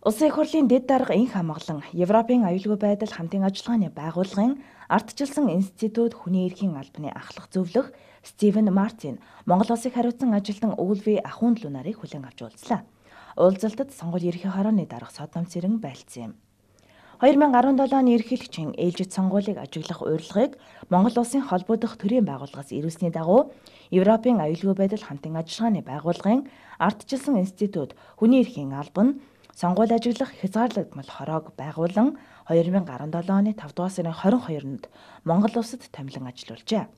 Улсын их хурлын дэд дарга энх хамгалан Европын аюулгүй байдал хамтын ажиллагааны байгууллагын ардчилсан институт хүний эрхийн албаны ахлах зөвлөх Стивен Мартин Монгол улсыг хариуцсан ажилтан Өвлви Ахунд Лунарыг хүлээн авч уулзлаа. Уулзалтад сонгууль ерхий хорооны дарга Содом Сэрэн байлцсан юм. 2017 оны эрхлэгчийн ээлжид сонгуулийг ажиглах урилгыг Монгол улсын холбоо дэх төрийн байгууллагаас ирүүлсний дагуу Европын аюулгүй байдал хамтын ажиллагааны байгууллагын ардчилсан институт хүний эрхийн албан сонгууль ажиглах хязгаарлагдмал хорог байгуулан 2017 оны 5 дугаар сарын 22-нд Монгол улсад томилон ажиллуулжээ.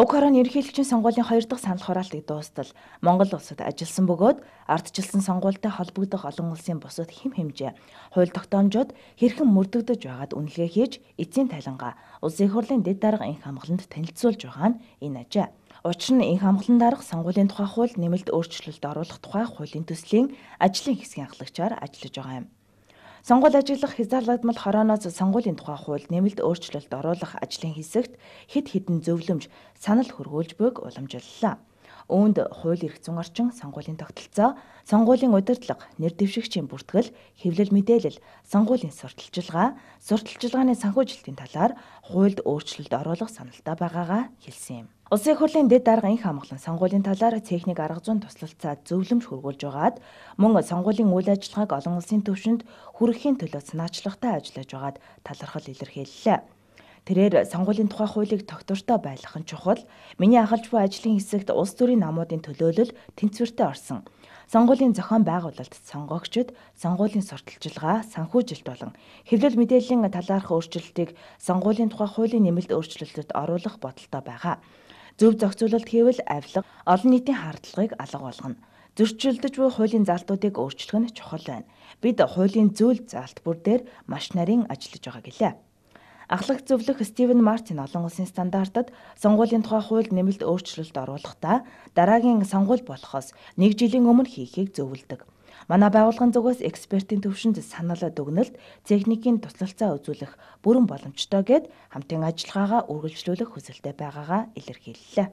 Уг хорооны ерөнхийлөгчийн сонгуулийн 2 дахь санал хураалтыг дуустал Монгол улсад ажилласан бөгөөд ардчилсан сонгуультай холбогдох олон улсын бусад хэм хэмжээ, хууль тогтоомжууд хэрхэн мөрдөгдөж байгаад үнэлгээ хийж эцсийн тайлангаа улсын хурлын дэд дарга энх хамгааланд танилцуулж байгаа нь энэ ажээ. Учир нь энэ хамглан дарах сонгуулийн тухай хууль нэмэлт өөрчлөлт оруулах тухай хуулийн төслийн ажлын хэсгийн ахлагчаар ажиллаж байгаа юм. Сонгууль ажиглах хязгаарлагдмал хорооноос сонгуулийн тухай хууль нэмэлт өөрчлөлт оруулах ажлын хэсэгт хэд хэдэн зөвлөмж санал хөргүүлж бөг уламжилллаа. Үүнд хууль эрх зүйн орчин, сонгуулийн тогтолцоо, сонгуулийн удирдлага, нэр дэвшигчийн бүртгэл, хэвлэл мэдээлэл, сонгуулийн сурталчилгаа, сурталчилгааны санхүүжилтийн талаар хуульд өөрчлөлт оруулах саналтай байгаагаа хэлсэн юм. Улсын хурлын дэд дарга инх амглан сонгуулийн талаар техник арга зүйн туслалцаа зөвлөмж хүргүүлж байгаад мөн сонгуулийн үйл ажиллагааг олон улсын түвшинд хүргэхийн төлөө санаачлахтай ажиллаж байгаад талархал илэрхийллээ. Тэрээр сонгуулийн тухай хуулийг тогтвортой байлгах нь чухал. Миний ахалж буй ажлын хэсэгт улс төрийн намуудын төлөөлөл тэнцвэртэй орсон. Сонгуулийн зохион байгуулалт сонгогчид сонгуулийн сурталчилгаа, санхүүжилт болон хэвлэл мэдээллийн талаарх өөрчлөлтийг сонгуулийн тухай хуулийн нэмэлт өөрчлөлтөд оруулах бодолтой байгаа. Зөв зохицуулалт хийвэл авилга, олон нийтийн хардлагыг алга болгоно зөрчилдөж буй хуулийн залтуудыг өөрчлөх нь чухал байна. Бид хуулийн зөвл залт бүр дээр маш нарийн ажиллаж байгаа гэлээ. Ахлах зөвлөх Стивен Мартин олон улсын стандартад сонгуулийн тухай хуульд нэмэлт өөрчлөлт оруулахдаа дараагийн сонгуул болохоос 1 жилийн өмнө хийхийг зөвлөдөг. Манай байгууллагын зүгээс экспертийн төвшөнд санал дүгнэлт, техникийн туслалцаа үзүүлэх бүрэн боломжтой гэд хамтын ажиллагаагаа үргэлжлүүлэх хүсэлтэй байгаагаа илэрхийллээ.